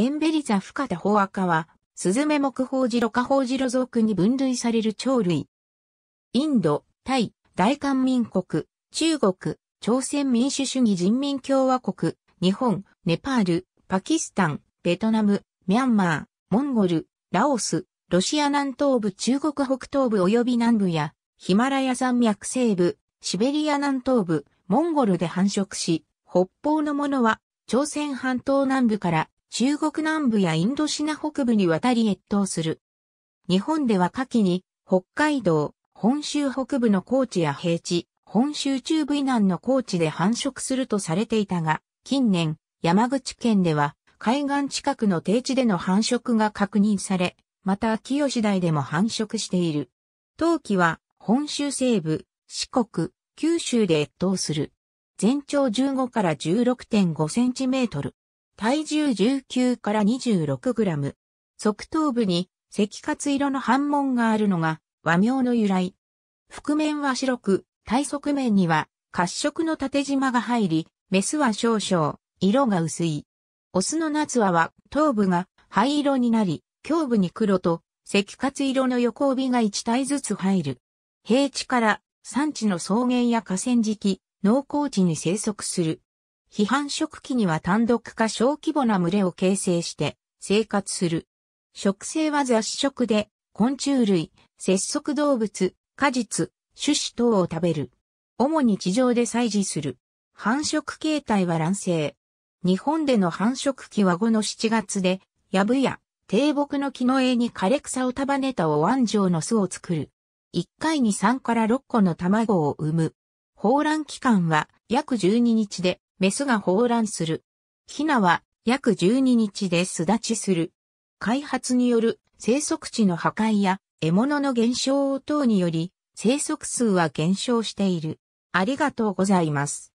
エンベリザ深田アカは、スズメ目法ジロ科法ジロ属に分類される鳥類。インド、タイ、大韓民国、中国、朝鮮民主主義人民共和国、日本、ネパール、パキスタン、ベトナム、ミャンマー、モンゴル、ラオス、ロシア南東部、中国北東部及び南部や、ヒマラヤ山脈西部、シベリア南東部、モンゴルで繁殖し、北方のものは、朝鮮半島南部から中国南部やインドシナ北部に渡り越冬する。日本では夏季に北海道、本州北部の高地や平地、本州中部以南の高地で繁殖するとされていたが、近年、山口県では海岸近くの低地での繁殖が確認され、また秋吉台でも繁殖している。冬季は本州西部、四国、九州で越冬する。全長15から16.5センチメートル。体重19から26グラム。側頭部に赤活色の反紋があるのが和名の由来。覆面は白く、体側面には褐色の縦縞が入り、メスは少々、色が薄い。オスの夏はは頭部が灰色になり、胸部に黒と赤活色の横帯が1体ずつ入る。平地から山地の草原や河川敷、農耕地に生息する。批判食期には単独か小規模な群れを形成して生活する。食性は雑食で、昆虫類、節足動物、果実、種子等を食べる。主に地上で採持する。繁殖形態は卵生。日本での繁殖期は後の7月で、やぶや低木の木の枝に枯れ草を束ねたお椀状の巣を作る。1回に3から6個の卵を産む。放卵期間は約12日で、メスが放卵する。ヒナは約12日で巣立ちする。開発による生息地の破壊や獲物の減少等により生息数は減少している。ありがとうございます。